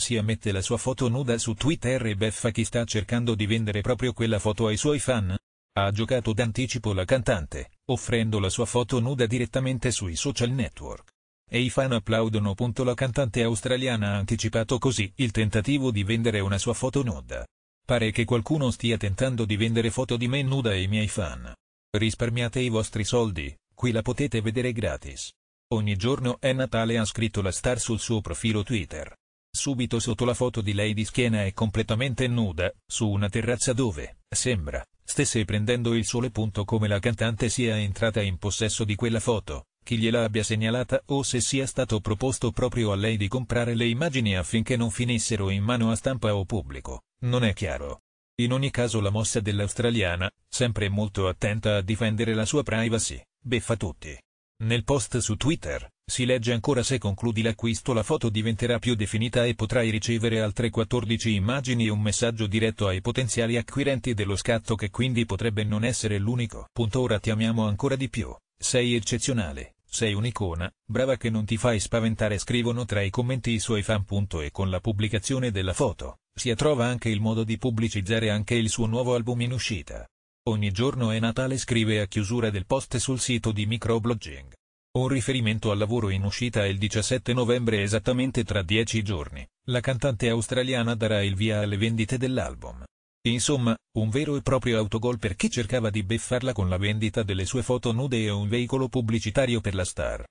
Sia mette la sua foto nuda su Twitter e beffa chi sta cercando di vendere proprio quella foto ai suoi fan. Ha giocato d'anticipo la cantante, offrendo la sua foto nuda direttamente sui social network. E i fan applaudono. La cantante australiana ha anticipato così il tentativo di vendere una sua foto nuda. Pare che qualcuno stia tentando di vendere foto di me nuda ai miei fan. Risparmiate i vostri soldi, qui la potete vedere gratis. Ogni giorno è Natale ha scritto la star sul suo profilo Twitter subito sotto la foto di lei di schiena e completamente nuda, su una terrazza dove, sembra, stesse prendendo il sole. Punto come la cantante sia entrata in possesso di quella foto, chi gliela abbia segnalata o se sia stato proposto proprio a lei di comprare le immagini affinché non finissero in mano a stampa o pubblico, non è chiaro. In ogni caso la mossa dell'australiana, sempre molto attenta a difendere la sua privacy, beffa tutti. Nel post su Twitter, si legge ancora se concludi l'acquisto la foto diventerà più definita e potrai ricevere altre 14 immagini e un messaggio diretto ai potenziali acquirenti dello scatto che quindi potrebbe non essere l'unico. ora ti amiamo ancora di più, sei eccezionale. Sei un'icona, brava che non ti fai spaventare scrivono tra i commenti i suoi fan. E con la pubblicazione della foto, si trova anche il modo di pubblicizzare anche il suo nuovo album in uscita. Ogni giorno è Natale scrive a chiusura del post sul sito di microblogging. Un riferimento al lavoro in uscita il 17 novembre esattamente tra dieci giorni, la cantante australiana darà il via alle vendite dell'album. Insomma, un vero e proprio autogol per chi cercava di beffarla con la vendita delle sue foto nude e un veicolo pubblicitario per la star.